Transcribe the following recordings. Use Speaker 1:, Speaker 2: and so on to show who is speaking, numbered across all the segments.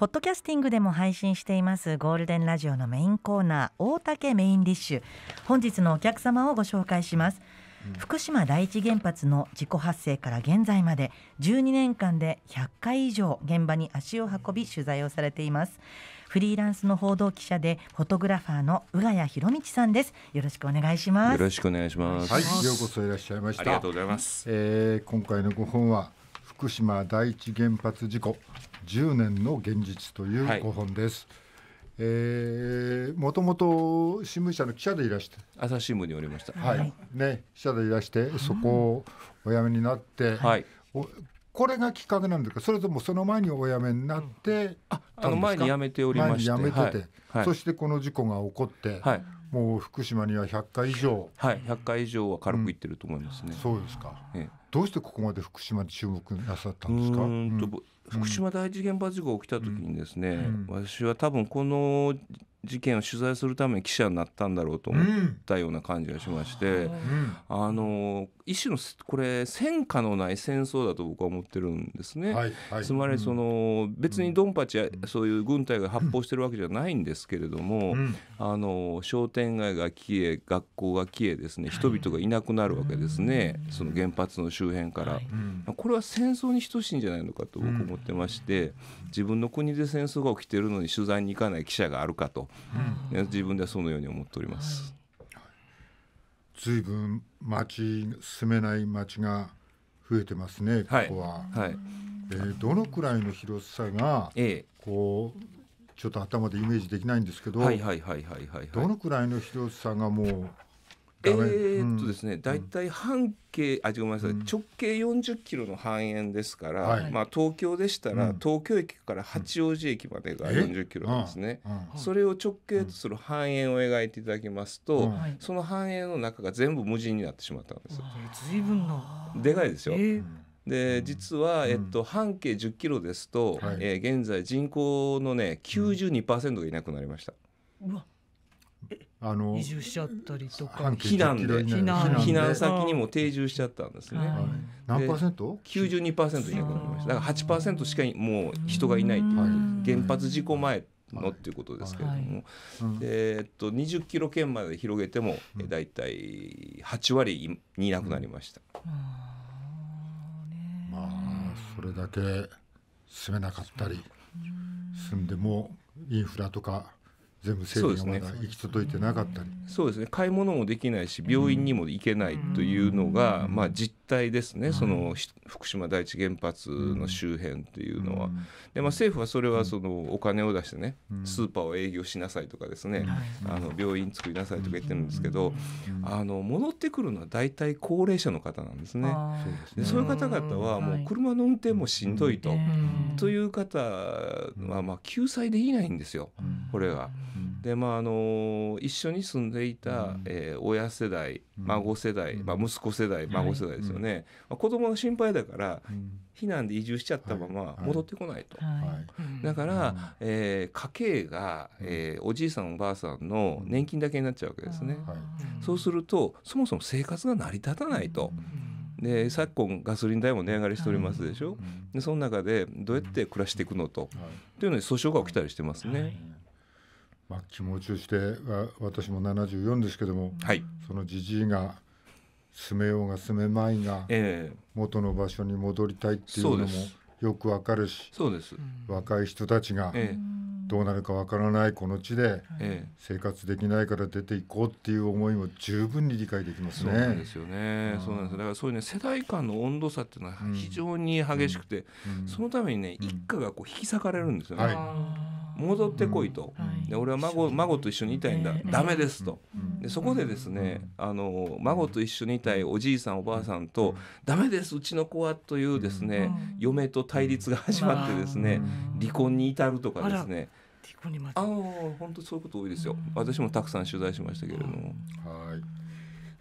Speaker 1: ポッドキャスティングでも配信していますゴールデンラジオのメインコーナー大竹メインディッシュ本日のお客様をご紹介します福島第一原発の事故発生から現在まで12年間で100回以上現場に足を運び取材をされていますフリーランスの報道記者でフォトグラファーの宇谷博道さんですよろしくお願いしますよろしくお
Speaker 2: 願いしますはいようこそいらっしゃいましたありがとうございま
Speaker 1: す、えー、今回のご本は福島第一原発事故10年の現実」という5本です。はいえもともと新聞社の記者でいらして朝日新聞におりました、はいね、記者でいらしてそこをお辞めになって、はい、これがきっかけなんですかそれともその前にお辞めになって、うん、ああの前に辞めておりまして辞めてて、はい、そしてこの事故が起こって、はい、もう福島には100回以上はい100回以上は軽くいってると思いますね、うん、そうですか、ええどうしてここまで福島に注目なさったんですか、うん、福
Speaker 2: 島第一原発事故が起きた時にですね、私は多分この事件を取材するために記者になったんだろうと思ったような感じがしまして、うん、あの一種のこれ戦火のない戦争だと僕は思ってるんですね、はいはい、つまりその、うん、別にドンパチや、うん、そういう軍隊が発砲してるわけじゃないんですけれども、あの商店街が消え学校が消えですね人々がいなくなるわけですね、その原発の周辺から、はい、これは戦争に等しいんじゃないのかと僕思ってまして。自分の国で戦争が起きているのに取材に行かない記者があるかと、うん、自分でそのように思っております。
Speaker 1: 随分街住めない街が増えてますね。ここは。はいはい、えー、どのくらいの広さが、ええ、こうちょっと頭でイメージできないんですけど、はいは
Speaker 2: いはい、はい、どのく
Speaker 1: らいの広さがもう
Speaker 2: えー、っとですね、大体半径、あ、ごめんなさい、直径40キロの半円ですから、はい、まあ東京でしたら、東京駅から八王子駅までが40キロですね。それを直径とする半円を描いていただきますと、その半円の中が全部無人になってしまったんです。
Speaker 1: 随分な。
Speaker 2: でかいですよ。えーで実は、えっと、半径10キロですと、はえ現在人口のね92%がいなくなりました。
Speaker 1: うわあの移住しちゃったりとか避難で避難先
Speaker 2: にも定住しちゃったんですね。はい、何パーセント九十二パーセントいなくなりました。だから八パーセントしかもう人がいないいはい、原発事故前のっていうことですけれども、はい、えー、っと二十キロ圏まで広げても、うん、だいたい8割にいなくなりました。
Speaker 1: まあそれだけ住めなかったり、住んでもインフラとか。全部整備がまだ行き届いてなかったり
Speaker 2: そうですね、ね、買い物もできないし病院にも行けないというのが、うん、まあ、実帯ですね、その福島第一原発の周辺というのは、うん、でまあ、政府はそれはそのお金を出してね、うん、スーパーを営業しなさいとかですね、うん、あの病院作りなさいとか言ってるんですけど、あの戻ってくるのは大体高齢者の方なんですね。でそういう方々はもう車の運転もしんどいと、という方はまあ救済できないんですよこれは。でまああの一緒に住んでいた、うん、えー、親世代孫世代、うん、まあ、息子世代孫世代ですよね、はいまあ、子供が心配だから、うん、避難で移住しちゃったまま戻ってこないと、はいはい、だから、えー、家計が、えー、おじいさんおばあさんの年金だけになっちゃうわけですね、そうするとそもそも生活が成り立たないと。で昨今ガソリン代も値上がりしておりますでしょ、でその中でどうやって暮らしていくのと、というのに訴訟が起きたりしてますね。
Speaker 1: まあ、気持ちをして私も74ですけども、はい、そのじじいが住めようが住めまいが、えー、元の場所に戻りたいっていうのもよくわかるしそうです若い人たちがどうなるかわからないこの地で生活できないから出ていこうっていう思いも十分に理解できますね。そうなんですよ
Speaker 2: ね、うん、そうなんですだからそういう、世代間の温度差っていうのは非常に激しくて、うんうん、そのためにね一家がこう引き裂かれるんですよね。はい戻ってこいと、で俺は孫孫と一緒にいたいんだ、ね、ダメですと、でそこでですねあの孫と一緒にいたいおじいさんおばあさんと「ダメですうちの子は」というですね、嫁と対立が始まってですね、離婚に至るとかですねああ本当そういうこと多いですよ、私もたくさん取材しましたけれども。はい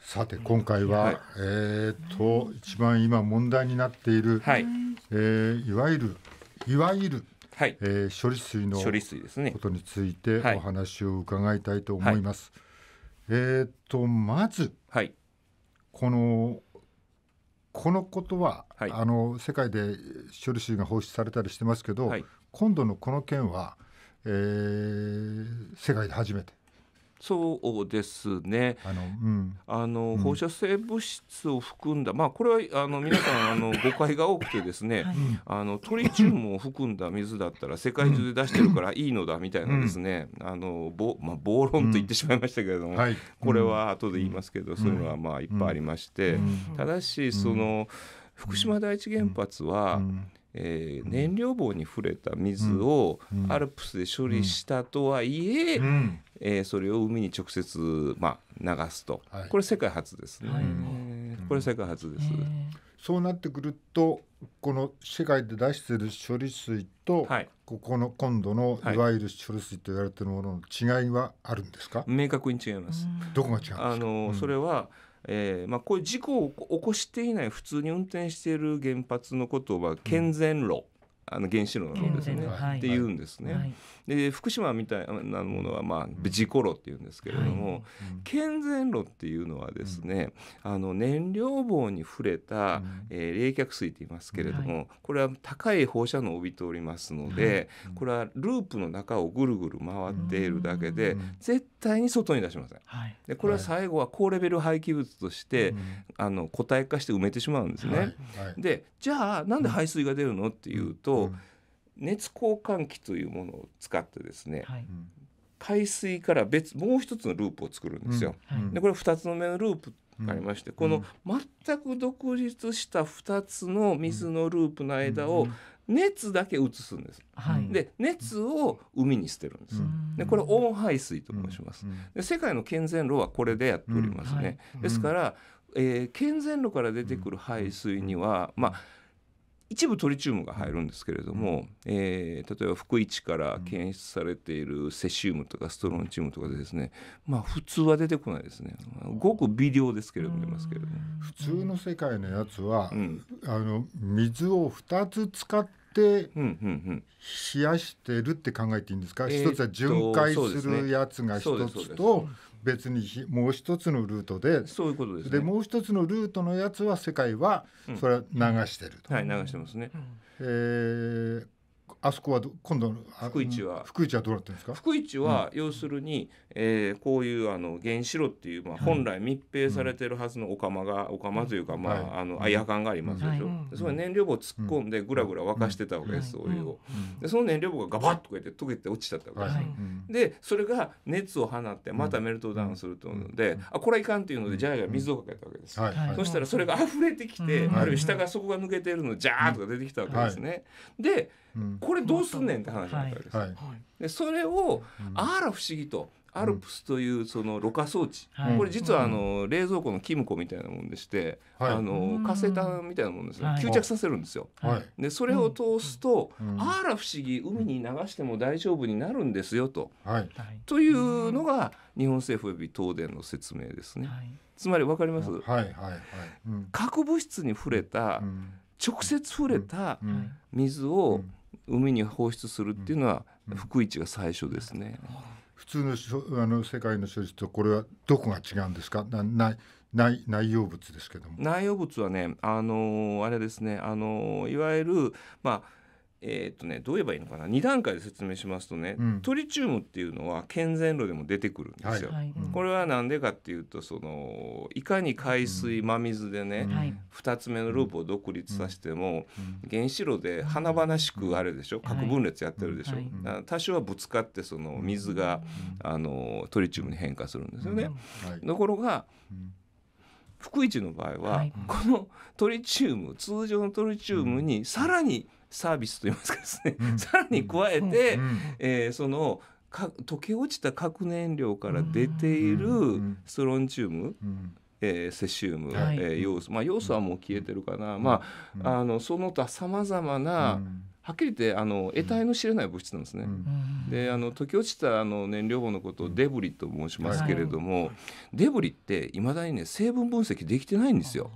Speaker 2: さて今回は、はい、えー、っと一
Speaker 1: 番今問題になっている、はいえー、いわゆるいわゆるはい、えー、処理水の処理水ですねことについてお話を伺いたいと思います。はい、えっ、ー、とまず、はい、このこのことは、はい、あの世界で処理水が放出されたりしてますけど、今度のこの件は、えー、世界で初めて
Speaker 2: そうですね。あの、うん、あの放射性物質を含んだ、まあこれはあの 皆さんあの誤解が多くてですね、あのトリチウムを含んだ水だったら世界中で出してるからいいのだみたいなですね、うん、あのぼまあ暴論と言ってしまいましたけれども、うんはい、これは後で言いますけど、そういうのはまあいっぱいありまして、ただしその福島第一原発は、うんえー、燃料棒に触れた水をアルプスで処理したとはいえ、うんうん、えー、それを海に直接、まあ、流すと、はい、これ世界初ですね、はい、これ世界初です、うん、
Speaker 1: そうなってくるとこの世界で出している処理水と、はい、ここの今度のいわ
Speaker 2: ゆる処理水
Speaker 1: と言われているものの違いはあるんで
Speaker 2: すか、明確に違いますどこが違うあの、それはえーまあ、こういう事故を起こしていない普通に運転している原発のことは健全炉あの原子炉のですね、はい、って言うんですね。はい、で福島みたいなものはまあ事故炉っていうんですけれども、健全炉っていうのはですね、あの燃料棒に触れた、うえ冷却水と言いますけれども、これは高い放射能を帯びておりますので、これはループの中をぐるぐる回っているだけで、絶対に外に出しません。でこれは最後は高レベル廃棄物として、あの固体化して埋めてしまうんですね。でじゃあなんで排水が出るのっていうと、ど、熱交換器というものを使ってですね、はい、海水から別もう一つのループを作るんですよ。うんはい、でこれ2つ目のループがありまして、うん、この全く独立した2つの水のループの間を熱だけ移すんです。うん、で熱を海に捨てるんです。でこれ温排水と申します。で世界の健全炉はこれでやっておりますね。はい、ですから、えー、健全炉から出てくる排水にはまあ一部トリチウムが入るんですけれども、えー、例えば福井地から検出されているセシウムとかストロンチウムとかでですね、まあ、普通は出てこないですねごく微量ですけれどもますけれども
Speaker 1: 普通の世界のやつは、うん、あの水を2つ使ってっ冷やしてるって考えていいんですか、一つは巡回するやつが一つと別にもう一つのルートでそういうことです、ね、でもう一つのルートのやつは世界はそれは流してると、うん、はい流してますね、えー、あそこは今度福一は福はどうなってんですか
Speaker 2: 福一は要するに、うん、えー、こういうあの原子炉っていう、まあ、本来密閉されてるはずのお釜がお釜というか、まあ、はい、あのあ夜間がありますでしょ、はその燃料棒突っ込んでぐらぐら沸かしてたわけです、お湯を、でその燃料棒がガバッとこうやって溶けて落ちちゃったわけです、でそれが熱を放ってまたメルトダウンするとので、あこれはいかんっていうのでジャイが水をかけたわけです、そしたらそれが溢れてきて、あるいは下が底が抜けてるのジャーッと出てきたわけですね、でこれどうすんねんって話になったわけです、はい、でそれを、あら不思議と。アルプスというそのろ過装置、うん、これ実はあの冷蔵庫のキムコみたいなもんでして、はい、あの活性炭みたいなもんですね、はい、吸着させるんですよ。はい、でそれを通すと、うん、あら不思議海に流しても大丈夫になるんですよと。というのが日本政府及び東電の説明ですね。はい、つまりわかります、ははいい核物質に触れた、うん、直接触れた水を、うん海に放出するっていうのは福一が最初ですね。
Speaker 1: 普通のあの世界の処理とこれはどこが違うんですかなな内内容物ですけども
Speaker 2: 内容物はねあのー、あれですねあのー、いわゆるまあえっ、ー、とねどう言えばいいのかな2段階で説明しますとね、うん、トリチウムっていうのは健全炉でも出てくるんですよ。はいこれは何でかっていうとそのいかに海水真水でね、うん2つ目のループを独立させても、原子炉で華々しくあれでしょ核分裂やってるでしょ、はい、多少はぶつかってその水が、あのトリチウムに変化するんですよね。ところが、福一の場合は、このトリチウム通常のトリチウムにさらに、サービスといいますかですね、うん、さらに加えて、うん、えー、そのか溶け落ちた核燃料から出ているスロンチウム、えー、セシウム、はい、えー、要素、まあ、要素はもう消えてるかな、うん、まあ、あのその他さまざまな、うん、はっきり言ってあの得体の知れない物質なんですね。うん、であの溶け落ちたあの燃料棒のことをデブリと申しますけれども、はい、デブリっていまだにね成分分析できてないんですよ。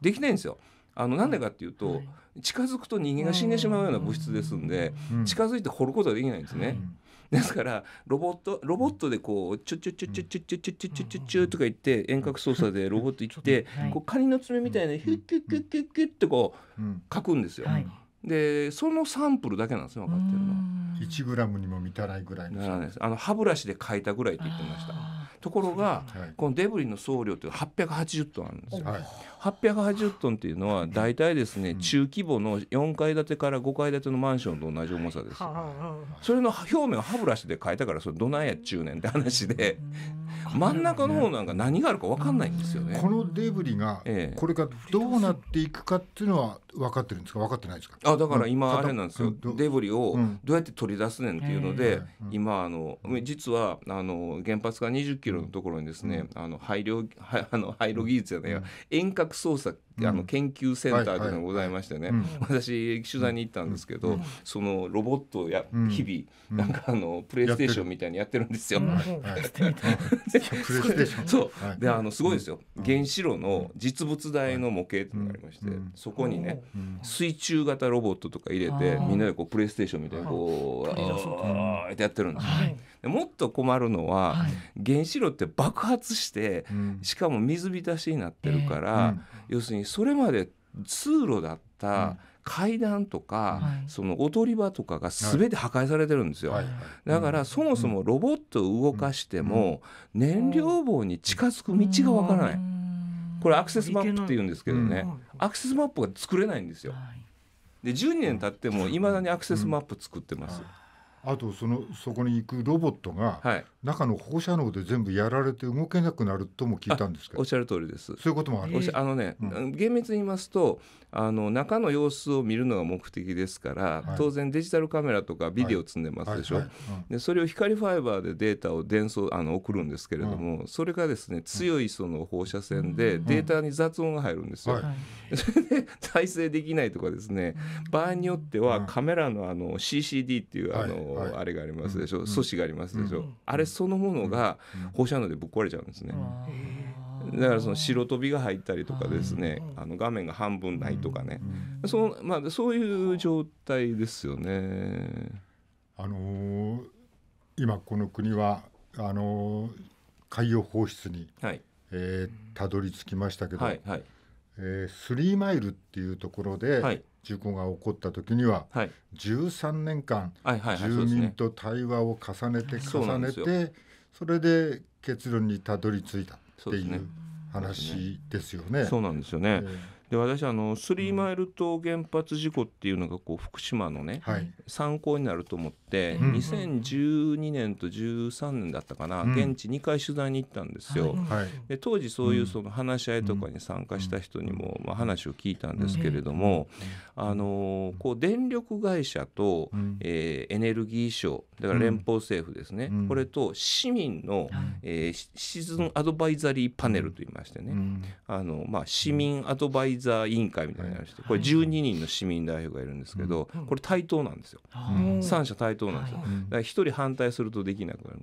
Speaker 2: できないんですよ。あのなんでかっていうと、近づくと人間が死んでしまうような物質ですんで、近づいて掘ることはできないんですね。ですからロボットロボットでこうチュチュチュチュチュチュチュチュチュチュチュとか言って遠隔操作でロボット行ってこうカニの爪みたいなヒュッキュッキュッキュッキュッってこう書くんですよ。でそのサンプルだけなんですね分かってるのは。1グラムにも満たないぐらいの。あの歯ブラシで書いたぐらいって言ってました。ところが、このデブリの総量って880トンあるんですよ、はい、880トンっていうのは大体ですね、中規模の4階建てから5階建てのマンションと同じ重さです、それの表面を歯ブラシで変えたからそれどないやっちゅうねんって話で真ん中の方なんか何があるか分かんないんですよね。この
Speaker 1: デブリが
Speaker 2: これがどうなって
Speaker 1: いくかっていうのは分かってるんですか分かってないですかあだから今あ
Speaker 2: れなんですよ、デブリをどうやって取り出すねんっていうので、今あの実はあの原発が2 0キロのところにですね、あの配慮あの配慮技術やね、遠隔操作あの研究センターというのがございましてね、私取材に行ったんですけど、そのロボットをや、日々なんかあのプレイステーションみたいにやってるんですよ。そう、であのすごいですよ、原子炉の実物大の模型ってのがありまして、そこにね、水中型ロボットとか入れてみんなでこうプレイステーションみたいにこう、ああってやってるんですよ。もっと困るのは、原子炉って爆発して、しかも水浸しになってるから、要するにそれまで通路だった階段とか、うん、その踊り場とかが全て破壊されてるんですよ、はいだからそもそもロボットを動かしても燃料棒に近づく道がわからない、これアクセスマップって言うんですけどね、アクセスマップが作れないんですよ。で12年経ってもいまだにアクセスマップ作ってます。
Speaker 1: あとそのそこに行くロボットが、はい、中の放射能で全部やられて
Speaker 2: 動けなくなるとも聞いたんですけどおっしゃる通りですそういうこともあるあのね、うん、厳密に言いますとあの中の様子を見るのが目的ですから、はい、当然デジタルカメラとかビデオ積んでますでしょ、でそれを光ファイバーでデータを伝送あの送るんですけれども、うん、それがですね強いその放射線でデータに雑音が入るんですよ、それで再生できないとかですね場合によってはカメラのあの CCD っていうあの、あれがありますでしょ、素子がありますでしょ、あれそのものが放射能でぶっ壊れちゃうんですね。だからその白飛びが入ったりとかですね、あの画面が半分ないとかね、そのまあ、そういう状態ですよね。
Speaker 1: あのー、今この国はあのー、海洋放出に、はいえー、たどり着きましたけど、はいはい、えー、スリーマイルっていうところで、はい、事故が起こった時には、はい、13年間、はいはい住民と対話を重ねて重ねてそれで結論に
Speaker 2: たどり着いたっていう話ですよね。そうなんですよね、えーで私あのーマイル島原発事故っていうのがこう福島のね、参考になると思って、うん、2012年と13年だったかな、うん、現地2回取材に行ったんですよ。はい、で当時そういうその話し合いとかに参加した人にも、まあ、話を聞いたんですけれども、あのこう電力会社と、うん、えー、エネルギー省だから連邦政府ですね、これと市民の、えー、シーズンアドバイザリーパネルといいましてね、あのまあ、市民アドバイザザー委員会みたいなのをしてこれ12人の市民代表がいるんですけどこれ対等なんですよ三者対等なんですよだから1人反対するとできなくなる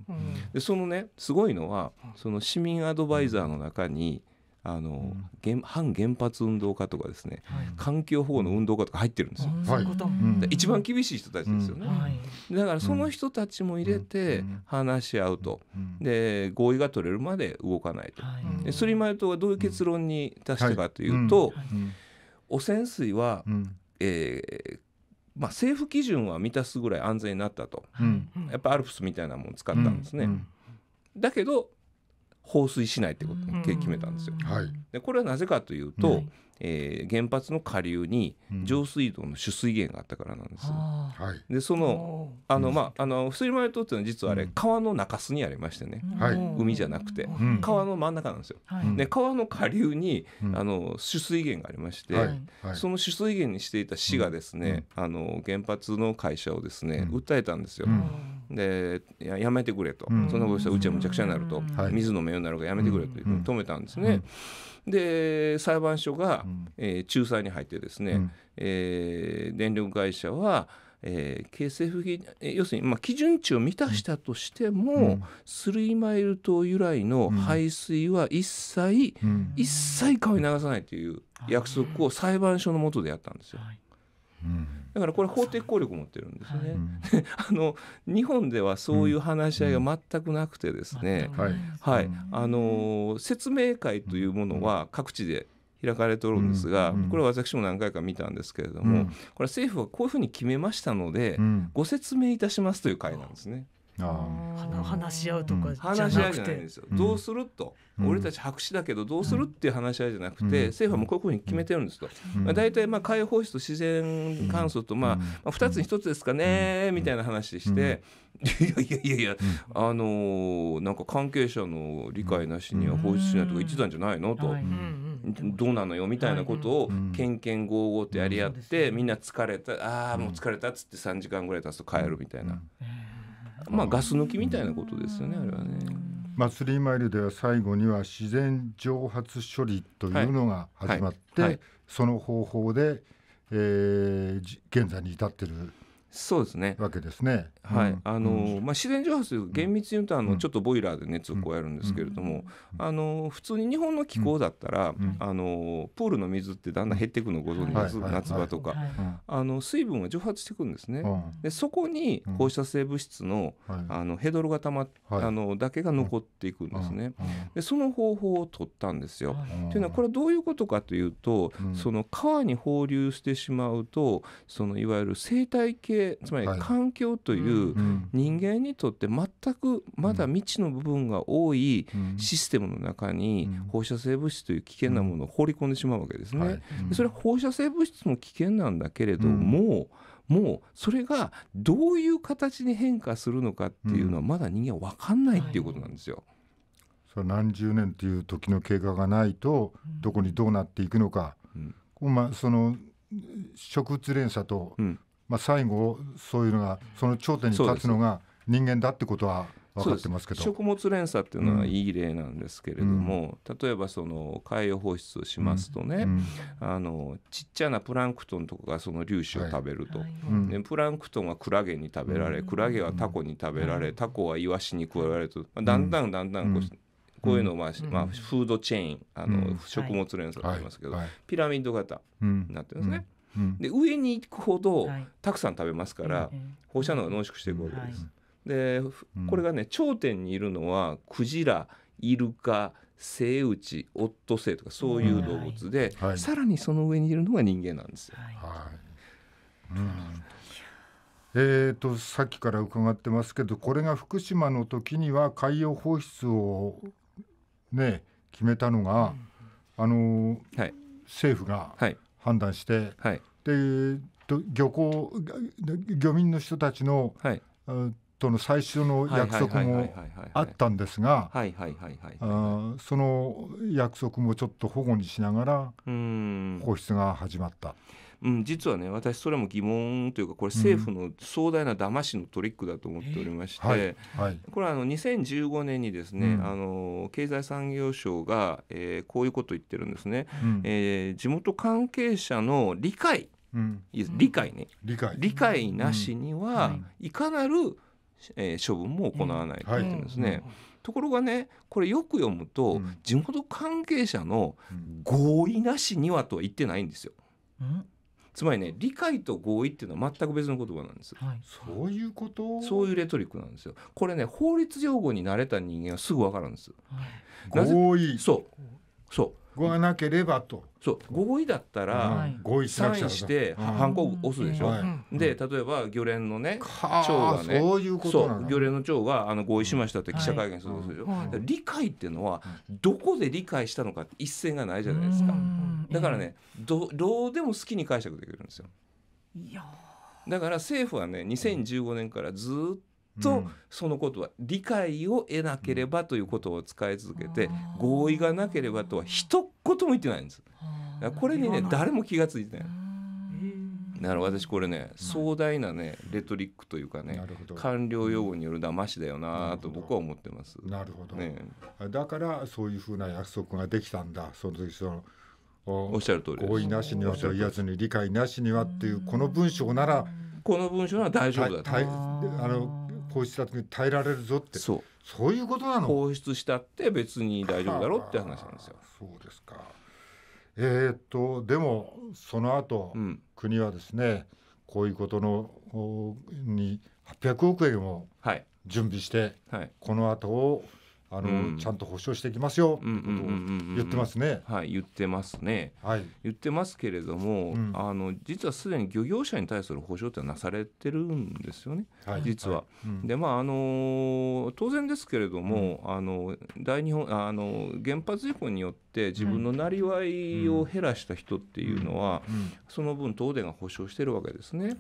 Speaker 2: でそのねすごいのはその市民アドバイザーの中にあの、うん、反原発運動家とかですね、はい、環境保護の運動家とか入ってるんですよ。はい、一番厳しい人たちですよね、はい、だからその人たちも入れて話し合うと、うん、で合意が取れるまで動かないと。でスリマイ島はどういう結論に達したかというと、汚染水は、えー、まあ、政府基準は満たすぐらい安全になったと、やっぱアルプスみたいなものを使ったんですね。だけど放水しないってことを決めたんですよ。はい、でこれはなぜかというと、えー、原発の下流に上水道の取水源があったからなんです。うん、でそのあの、まあ、あの普通前とってのは実はあれ、川の中州にありましてね、海じゃなくて、川の真ん中なんですよ。で川の下流に、あの取水源がありまして、その取水源にしていた市がですね、あの原発の会社をですね、訴えたんですよ。でやめてくれと、そんなことしたらうちはむちゃくちゃになると、水の目になるからやめてくれと止めたんですね。で裁判所が、うん、えー、仲裁に入ってですね、うん、えー、電力会社はえー、形成不義要するに、まあ、基準値を満たしたとしても、うん、スリーマイル島由来の排水は一切、うん、一切川に流さないという約束を裁判所のもとでやったんですよ。うんだからこれ法的効力持ってるんですね。はい、あの日本ではそういう話し合いが全くなくてですね、うんうん、はい、あの説明会というものは各地で開かれておるんですが、これは私も何回か見たんですけれども、これは政府はこういうふうに決めましたので、ご説明いたしますという会なんですね。
Speaker 1: 話し合うとか話し合うじゃないですよ、うん、どうす
Speaker 2: ると、うん、俺たち白紙だけどどうするっていう話し合いじゃなくて、うん、政府はもうこういうふうに決めてるんですと、まあ、大体まあ海洋放出と自然乾燥と、まあまあ、2つに1つですかねみたいな話して、いやいやいやいや、あのー、なんか関係者の理解なしには放出しないとか言ってたんじゃないのと、どうなのよみたいなことをけんけんごうごうとやり合って、みんな疲れたああもう疲れたっつって3時間ぐらい経つと帰るみたいな。えーまあガス抜きみたいなことですよね、あれはね。祭り参りでは
Speaker 1: 最後には自然蒸発処理というのが始まって、はいはいはい、その方法で、えー、現在に至ってる
Speaker 2: そうですねわけですね。はい、うん、あの、うまあ、自然蒸発厳密に言うとあの、ちょっとボイラーで熱を加えるんですけれども、うん、あの普通に日本の気候だったら、あのプールの水ってだんだん減っていくのご存知です、はい、夏場とか、はいはい、あの水分が蒸発していくんですね。でそこに放射性物質の,、あのヘドロがたま、っあのだけが残っていくんですね。でその方法を取ったんですよ。というのはこれどういうことかというと、その川に放流してしまうとそのいわゆる生態系性つまり環境という人間にとって全くまだ未知の部分が多いシステムの中に放射性物質という危険なものを放り込んでしまうわけですね。それは放射性物質も危険なんだけれども、もうそれがどういう形に変化するのかっていうのはまだ人間は分かんないっていうことなんですよ。それ
Speaker 1: 何十年っていう時の経過がないとどこにどうなっていくのか、うん、まあその植物連鎖とまあ、最後そういうのがその頂点に立つのが人間だってことは分かってますけど食
Speaker 2: 物連鎖っていうのはいい例なんですけれども、うん、例えばその海洋放出をしますとね、うん、あのちっちゃなプランクトンとかがその粒子を食べると、はい、でプランクトンはクラゲに食べられ、うん、クラゲはタコに食べられ、タコはイワシに食われると、だんだんだんだんこう、こういうのまあ、まあフードチェーンあの、食物連鎖と言いますけど、はいピラミッド型になってるんですね。で上に行くほどたくさん食べますから、放射能が濃縮していくわけです。でこれがね頂点にいるのはクジライルカセイウチオットセイとかそういう動物で、はい、さらにその上にいるのが人間なんですよ。はいうんえーと、とさっき
Speaker 1: から伺ってますけどこれが福島の時には海洋放出を、ね、決めたのが、うん、あの、はい、政府が、はい、判断して、はい、で漁港漁民の人たちの、はい、との最初の約束もあったんですがその約束もちょっと保護にしながら
Speaker 2: 放
Speaker 1: 出が始ま
Speaker 2: った。うん、実はね私それも疑問というかこれ政府の壮大な騙しのトリックだと思っておりまして、うんはいはい、これはあの2015年にですね、うん、あの経済産業省が、えー、こういうことを言ってるんですね、うん、えー、地元関係者の理解、うん、理解ね理解理解なしには、いかなる、えー、処分も行わないと言ってるんですね。はいところがねこれよく読むと、うん、地元関係者の合意なしにはとは言ってないんですよ。うんつまりね理解と合意っていうのは全く別の言葉なんです、はい、そういうことそういうレトリックなんですよこれね法律用語に慣れた人間はすぐわかるんです、はい、合意そうそうこなければと。そう合意だったら、合意サインしてハンコを押すでしょ、はい、で例えば漁連のね長がねそういうこと漁連の長があの合意しましたって記者会見するでしょ、はい、理解っていうのはどこで理解したのかって一線がないじゃないですかだからねどどうでも好きに解釈できるんですよ。いやだから政府はね2015年からずっとそのことは理解を得なければということを使い続けて合意がなければとは一言も言ってないんです。これにね誰も気が付いてない。なる私これね壮大なねレトリックというかね官僚用語による騙しだよなと僕は思ってます。なるほど、ね、だから
Speaker 1: そういうふうな約束ができたんだその時そのおっしゃる通り合意なしにはと言わずに理解なしにはっていうこの文章ならこの文章なら大丈夫だと。あの放出した時に耐えられるぞってそうそういうことなの放出したって別に大丈夫だろうって話なんですよ。そうですかえー、っとでもその後、うん、国はですねこういうことのに800億円を準備して、はいはい、この後をあの、うん、ちゃんと保証していきますよってことを言
Speaker 2: ってますね。はい言ってますね。はい、言ってますけれども、うん、あの実はすでに漁業者に対する保証ってなされてるんですよね、はい、実は。はい、でまああの当然ですけれども、うん、あの大日本あの原発事故によってって自分のなりわいを減らした人っていうのは、その分東電が保証してるわけですね。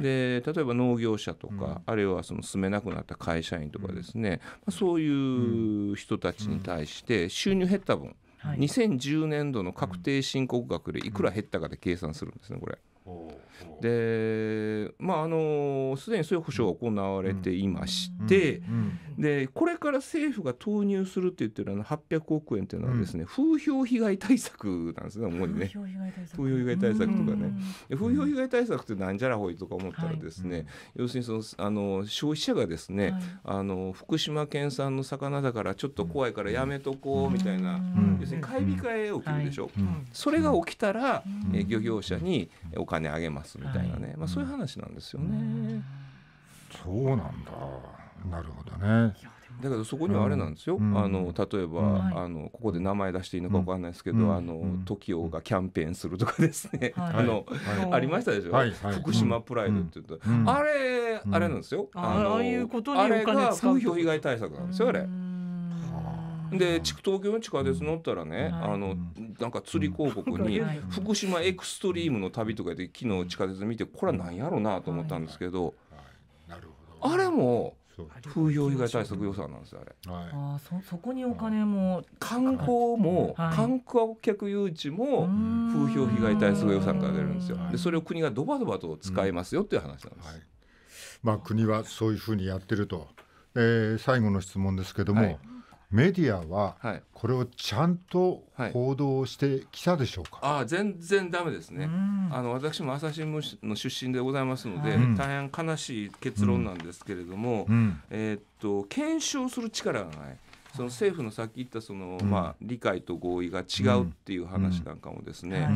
Speaker 2: で例えば農業者とか、あるいはその住めなくなった会社員とかですね、まそういう人たちに対して収入減った分、2010年度の確定申告額でいくら減ったかで計算するんですねこれ。でまああのすでにそういう保障が行われていまして、でこれから政府が投入するって言ってるのは800億円っていうのはですね、風評被害対策なんですね主にね風評被害対策とかね、風評被害対策ってなんじゃらほいとか思ったらですね、要するにそのあの消費者がですね、あの福島県産の魚だからちょっと怖いからやめとこうみたいな、要するに買い控え起きるでしょ、うそれが起きたら、え漁業者にお金あげますますみたいなね、はい、まあ、そういう話なんですよね。うん、そう
Speaker 1: なんだなるほど
Speaker 2: ね。だけどそこにはあれなんですよ、うん、あの例えば、うん、あのここで名前出していいのか分からないですけど、うん、あの TOKIO がキャンペーンするとかですね、あの、はい、ありましたでしょ、はいはい、福島プライドって言うと、あれあれなんですよ、あのああいうことにお金使う風評被害対策なんですよあれ。で東京の地下鉄乗ったらね、あのなんか釣り広告に「福島エクストリームの旅」とかで昨日地下鉄見てこれは何やろうなと思ったんですけど、あれも。風評被害対策予算なんですよあれ。はい、あそそこにお金も観光も、はい、観光客誘致も風評被害対策予算から出るんですよ。でそれを国がドバドバと使いますよっていう話なんです。はい、
Speaker 1: まあ国はそういうふうにやってると。えー、最後の質問ですけども、はいメディアはこれをちゃんと報道してきたでしょう
Speaker 2: か、はいあ全然だめですね、あの私も朝日新聞の出身でございますので、うん、大変悲しい結論なんですけれども、うんうん、えー、っと検証する力がない。その政府のさっき言ったその、まあ、理解と合意が違うっていう話なんかもですね、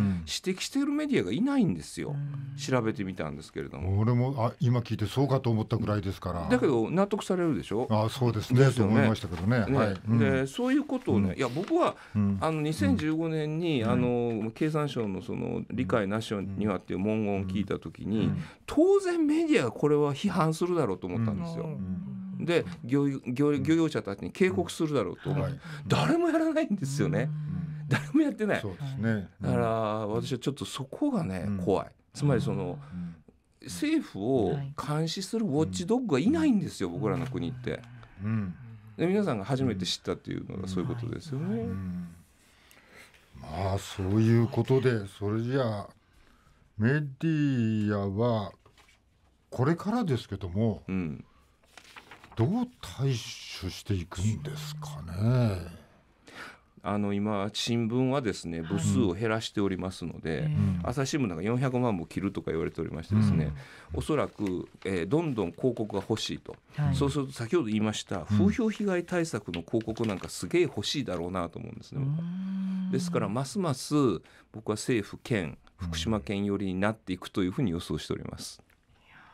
Speaker 2: 指摘しているメディアがいないんですよ、調べてみたんですけれど
Speaker 1: も俺もあ今聞いてそうかと思ったぐらいですからだけど納得されるでしょあそうですねと思いましたけどねはいで
Speaker 2: そういうことをね、いや僕は、あの2015年に、あの経産省のその理解なしにはっていう文言を聞いた時に、当然メディアがこれは批判するだろうと思ったんですよ。で漁漁漁業者たちに警告するだろうと、はい、誰もやらないんですよね、誰もやってないそうですね、だから私はちょっとそこがね、怖いつまりその、政府を監視するウォッチドッグがいないんですよ、僕らの国って。うんで皆さんが初めて知ったっていうのがそういうことですよね。う
Speaker 1: ん、まあそういうことでそれじゃあメディアはこれからですけども、うん、どう対処していくんですかね。
Speaker 2: あの今新聞はですね部数を減らしておりますので、朝日新聞なんか400万部切るとか言われておりましてですね、うおそらく、えー、どんどん広告が欲しいと、そうすると先ほど言いました風評被害対策の広告なんかすげえ欲しいだろうなと思うんですね。ですからますます僕は政府県福島県寄りになっていくというふうに予想しております。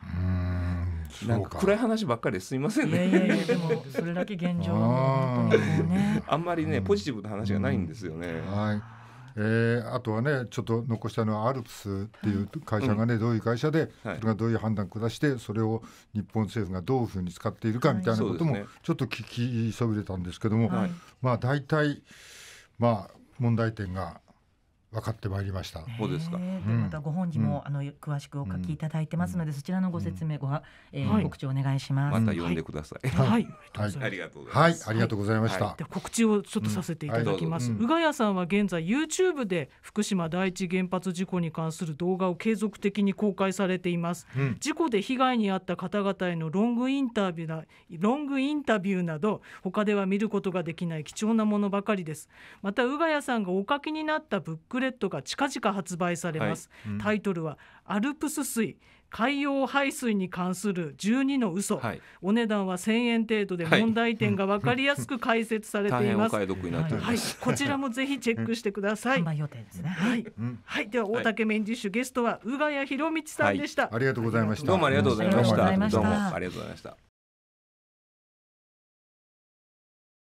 Speaker 2: うんなんか暗い話ばっかりすいませんね。いやいやいやでもそれだけ現状あ、ね、あんまりねポジティブな話がないんですよ
Speaker 1: ね。うん、はい。えー、あとはねちょっと残したのはアルプスっていう会社がね、うん、どういう会社でそれがどういう判断を下してそれを日本政府がどういうふうに使っているかみたいなこともちょっと聞きそびれたんですけども、はい、まあ大体まあ問題点が分かってまいりました。そうですか。またご本人も、あの詳しくお書きいただいてますので、そちらのご説明ごは、え告知お願いし
Speaker 2: ます。また読んでください。はい、ありがとうございます。はい、ありがとうございました。告知をちょっとさせていただきます。宇
Speaker 1: 賀谷さんは現在 YouTube で福島第一原発事故に関する動画を継続的に公開されています。事故で被害に遭った方々へのロングインタビューなロングインタビューなど他では見ることができない貴重なものばかりです。また宇賀谷さんがお書きになったブッククレットが近々発売されます、はいうん、タイトルはアルプス水海洋排水に関する12の嘘、はい、お値段は1000円程度で問題点が分かりやすく解説されています。はい、はい、こちらもぜひチェックしてください。予定ですね。はい、はい、では大竹メンディッシュゲストは宇賀谷博道さんでした、はい、ありがとうございました。どうもありがとうございました。どうもありがとう
Speaker 2: ございました。